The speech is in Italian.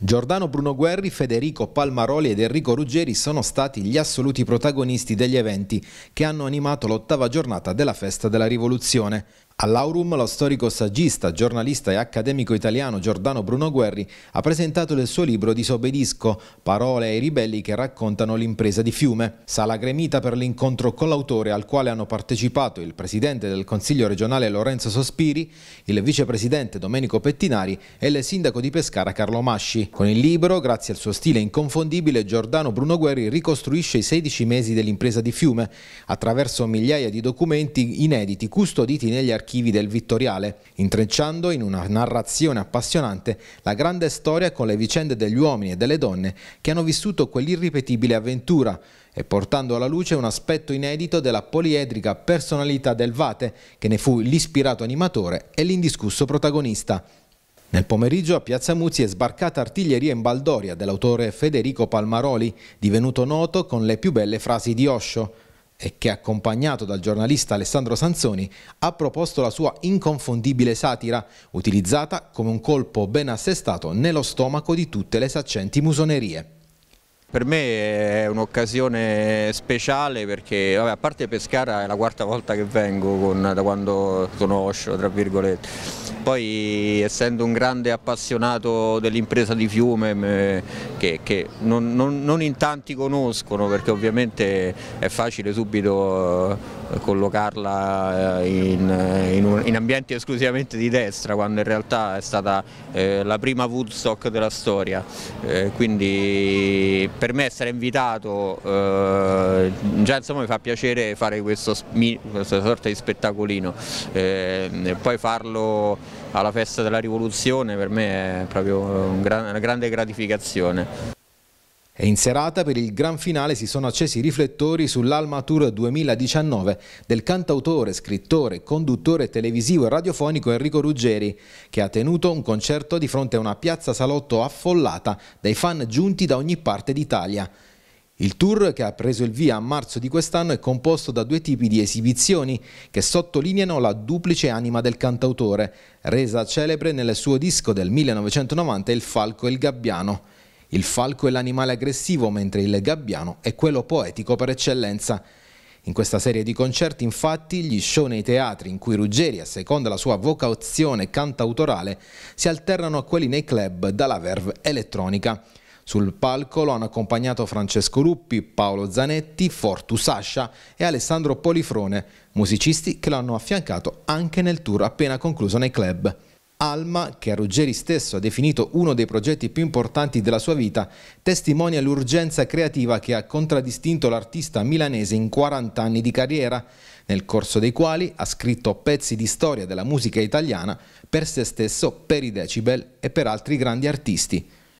Giordano Bruno Guerri, Federico Palmaroli ed Enrico Ruggeri sono stati gli assoluti protagonisti degli eventi che hanno animato l'ottava giornata della Festa della Rivoluzione. All'Aurum lo storico saggista, giornalista e accademico italiano Giordano Bruno Guerri ha presentato il suo libro Disobbedisco, parole ai ribelli che raccontano l'impresa di Fiume. Sala gremita per l'incontro con l'autore al quale hanno partecipato il presidente del Consiglio regionale Lorenzo Sospiri, il vicepresidente Domenico Pettinari e il sindaco di Pescara Carlo Masci. Con il libro, grazie al suo stile inconfondibile, Giordano Bruno Guerri ricostruisce i 16 mesi dell'impresa di Fiume attraverso migliaia di documenti inediti custoditi negli archivi archivi del Vittoriale, intrecciando in una narrazione appassionante la grande storia con le vicende degli uomini e delle donne che hanno vissuto quell'irripetibile avventura e portando alla luce un aspetto inedito della poliedrica personalità del Vate, che ne fu l'ispirato animatore e l'indiscusso protagonista. Nel pomeriggio a Piazza Muzzi è sbarcata Artiglieria in Baldoria dell'autore Federico Palmaroli, divenuto noto con le più belle frasi di Osho e che accompagnato dal giornalista Alessandro Sanzoni ha proposto la sua inconfondibile satira, utilizzata come un colpo ben assestato nello stomaco di tutte le saccenti musonerie. Per me è un'occasione speciale perché, vabbè, a parte Pescara è la quarta volta che vengo con, da quando conosco, tra virgolette. Poi essendo un grande appassionato dell'impresa di fiume che, che non, non, non in tanti conoscono perché ovviamente è facile subito collocarla eh, in, eh, in, un, in, ambienti esclusivamente di destra quando in realtà è stata eh, la prima Woodstock della storia eh, quindi per me essere invitato eh, già insomma mi fa piacere fare questo, questa sorta di spettacolino e eh, poi farlo alla festa della rivoluzione per me è proprio un gran, una grande gratificazione e in serata per il gran finale si sono accesi i riflettori sull'Alma Tour 2019 del cantautore, scrittore, conduttore televisivo e radiofonico Enrico Ruggeri, che ha tenuto un concerto di fronte a una piazza salotto affollata dai fan giunti da ogni parte d'Italia. Il tour, che ha preso il via a marzo di quest'anno, è composto da due tipi di esibizioni che sottolineano la duplice anima del cantautore, resa celebre nel suo disco del 1990 Il Falco e il Gabbiano. Il falco è l'animale aggressivo, mentre il gabbiano è quello poetico per eccellenza. In questa serie di concerti, infatti, gli show nei teatri in cui Ruggeri, a seconda della sua vocazione cantautorale, si alternano a quelli nei club dalla verve elettronica. Sul palco lo hanno accompagnato Francesco Luppi, Paolo Zanetti, Fortu Sascia e Alessandro Polifrone, musicisti che lo hanno affiancato anche nel tour appena concluso nei club. Alma, che Ruggeri stesso ha definito uno dei progetti più importanti della sua vita, testimonia l'urgenza creativa che ha contraddistinto l'artista milanese in 40 anni di carriera, nel corso dei quali ha scritto pezzi di storia della musica italiana per se stesso, per i Decibel e per altri grandi artisti.